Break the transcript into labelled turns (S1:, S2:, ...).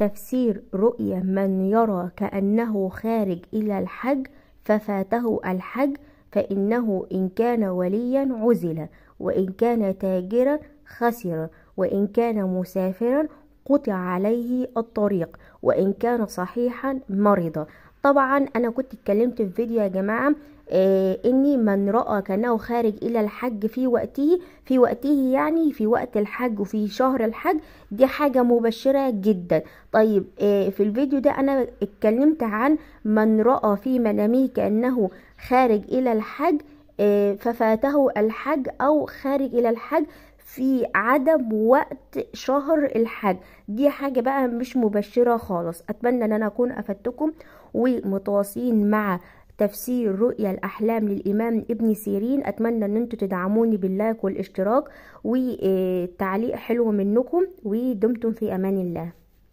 S1: تفسير رؤية من يرى كأنه خارج إلى الحج ففاته الحج فإنه إن كان وليا عزل وإن كان تاجرا خسر وإن كان مسافرا قطع عليه الطريق وإن كان صحيحا مرض طبعا انا كنت اتكلمت في فيديو يا جماعه إيه اني من راى كانه خارج الى الحج في وقته في وقته يعني في وقت الحج وفي شهر الحج دي حاجه مبشره جدا طيب إيه في الفيديو ده انا اتكلمت عن من راى في منامه كانه خارج الى الحج إيه ففاته الحج او خارج الى الحج في عدم وقت شهر الحج دي حاجة بقى مش مبشرة خالص أتمنى أن أنا أكون أفدتكم ومتواصلين مع تفسير رؤيا الأحلام للإمام ابن سيرين أتمنى أن أنتم تدعموني باللايك والاشتراك وتعليق حلو منكم ودمتم في أمان الله